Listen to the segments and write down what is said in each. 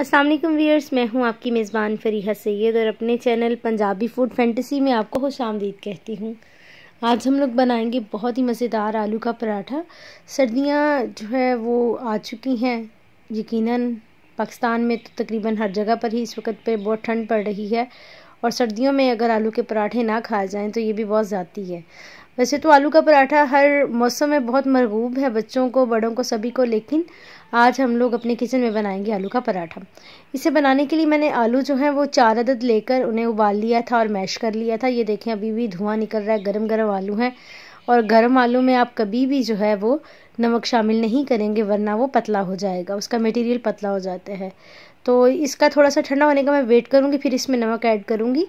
असलम वीयर्स मैं हूं आपकी मेज़बान फरीहा सैद और अपने चैनल पंजाबी फूड फैंटेसी में आपको खुश आमदीद कहती हूं आज हम लोग बनाएंगे बहुत ही मज़ेदार आलू का पराठा सर्दियां जो है वो आ चुकी हैं यकीनन पाकिस्तान में तो तकरीबन हर जगह पर ही इस वक्त पे बहुत ठंड पड़ रही है और सर्दियों में अगर आलू के पराठे ना खाए जाएँ तो ये भी बहुत ज़्यादा है वैसे तो आलू का पराठा हर मौसम में बहुत मरगूब है बच्चों को बड़ों को सभी को लेकिन आज हम लोग अपने किचन में बनाएंगे आलू का पराठा इसे बनाने के लिए मैंने आलू जो है वो चार अदद लेकर उन्हें उबाल लिया था और मैश कर लिया था ये देखें अभी भी धुआं निकल रहा है गरम गरम आलू हैं और गर्म आलू में आप कभी भी जो है वो नमक शामिल नहीं करेंगे वरना वो पतला हो जाएगा उसका मटेरियल पतला हो जाता है तो इसका थोड़ा सा ठंडा होने का मैं वेट करूँगी फिर इसमें नमक ऐड करूँगी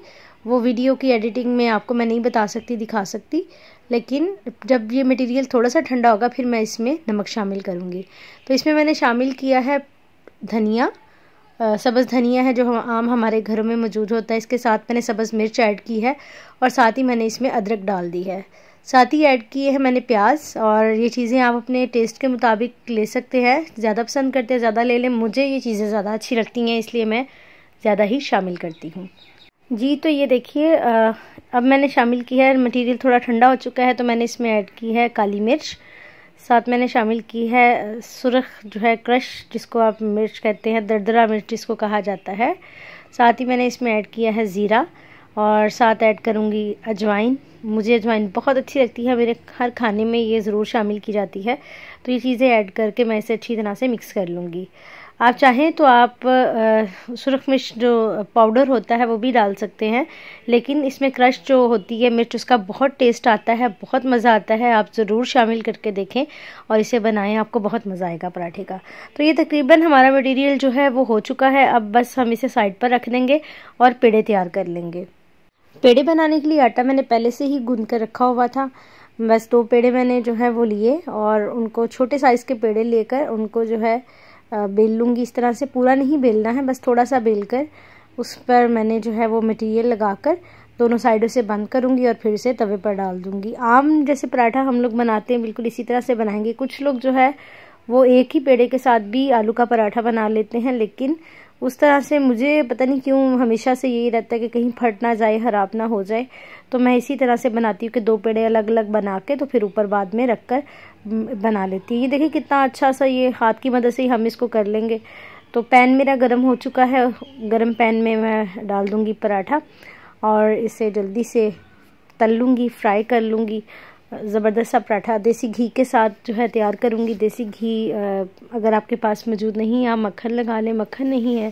वो वीडियो की एडिटिंग में आपको मैं नहीं बता सकती दिखा सकती लेकिन जब ये मटेरियल थोड़ा सा ठंडा होगा फिर मैं इसमें नमक शामिल करूँगी तो इसमें मैंने शामिल किया है धनिया सब्ज़ धनिया है जो हम आम हमारे घरों में मौजूद होता है इसके साथ मैंने सब्ज़ मिर्च ऐड की है और साथ ही मैंने इसमें अदरक डाल दी है साथ ही ऐड किए हैं मैंने प्याज और ये चीज़ें आप अपने टेस्ट के मुताबिक ले सकते हैं ज़्यादा पसंद करते हैं ज़्यादा ले लें मुझे ये चीज़ें ज़्यादा अच्छी लगती हैं इसलिए मैं ज़्यादा ही शामिल करती हूँ जी तो ये देखिए अब मैंने शामिल की है मटेरियल थोड़ा ठंडा हो चुका है तो मैंने इसमें ऐड की है काली मिर्च साथ मैंने शामिल की है सुरख जो है क्रश जिसको आप मिर्च कहते हैं दरदरा मिर्च जिसको कहा जाता है साथ ही मैंने इसमें ऐड किया है ज़ीरा और साथ ऐड करूँगी अजवाइन मुझे अजवाइन बहुत अच्छी लगती है मेरे हर खाने में ये ज़रूर शामिल की जाती है तो ये चीज़ें ऐड करके मैं इसे अच्छी तरह से मिक्स कर लूँगी आप चाहें तो आप सुरख मिर्च जो पाउडर होता है वो भी डाल सकते हैं लेकिन इसमें क्रश जो होती है मिर्च उसका बहुत टेस्ट आता है बहुत मज़ा आता है आप ज़रूर शामिल करके देखें और इसे बनाएं आपको बहुत मज़ा आएगा पराठे का तो ये तकरीबन हमारा मटेरियल जो है वो हो चुका है अब बस हम इसे साइड पर रख देंगे और पेड़े तैयार कर लेंगे पेड़े बनाने के लिए आटा मैंने पहले से ही गूंद कर रखा हुआ था बस दो पेड़े मैंने जो है वो लिए और उनको छोटे साइज़ के पेड़े लेकर उनको जो है बेल लूँगी इस तरह से पूरा नहीं बेलना है बस थोड़ा सा बेल कर उस पर मैंने जो है वो मटेरियल लगाकर दोनों साइडों से बंद करूँगी और फिर से तवे पर डाल दूँगी आम जैसे पराठा हम लोग बनाते हैं बिल्कुल इसी तरह से बनाएंगे कुछ लोग जो है वो एक ही पेड़े के साथ भी आलू का पराठा बना लेते हैं लेकिन उस तरह से मुझे पता नहीं क्यों हमेशा से यही रहता है कि कहीं फट ना जाए खराब ना हो जाए तो मैं इसी तरह से बनाती हूँ कि दो पेड़े अलग अलग बना के तो फिर ऊपर बाद में रख कर बना लेती हूँ ये देखिए कितना अच्छा सा ये हाथ की मदद से ही हम इसको कर लेंगे तो पैन मेरा गर्म हो चुका है गर्म पैन में मैं डाल दूँगी पराठा और इसे जल्दी से तल लूँगी फ्राई कर लूँगी ज़बरदस्त सा पराठा देसी घी के साथ जो है तैयार करूँगी देसी घी अगर आपके पास मौजूद नहीं है आप मक्खन लगा लें मक्खन नहीं है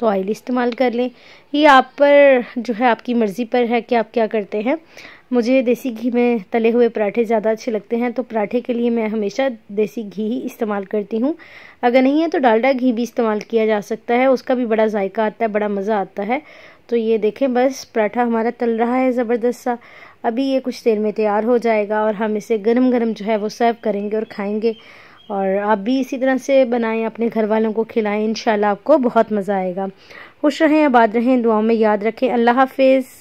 तो ऑयल इस्तेमाल कर लें ये आप पर जो है आपकी मर्ज़ी पर है कि आप क्या करते हैं मुझे देसी घी में तले हुए पराठे ज़्यादा अच्छे लगते हैं तो पराठे के लिए मैं हमेशा देसी घी ही इस्तेमाल करती हूँ अगर नहीं है तो डालडा घी भी इस्तेमाल किया जा सकता है उसका भी बड़ा जायका आता है बड़ा मज़ा आता है तो ये देखें बस पराठा हमारा तल रहा है ज़बरदस्त सा अभी ये कुछ देर में तैयार हो जाएगा और हम इसे गर्म गर्म जो है वो सर्व करेंगे और खाएंगे और आप भी इसी तरह से बनाएं अपने घर वालों को खिलाएं इन आपको बहुत मज़ा आएगा खुश रहें आबाद रहें दुआओं में याद रखें अल्लाह हाफिज़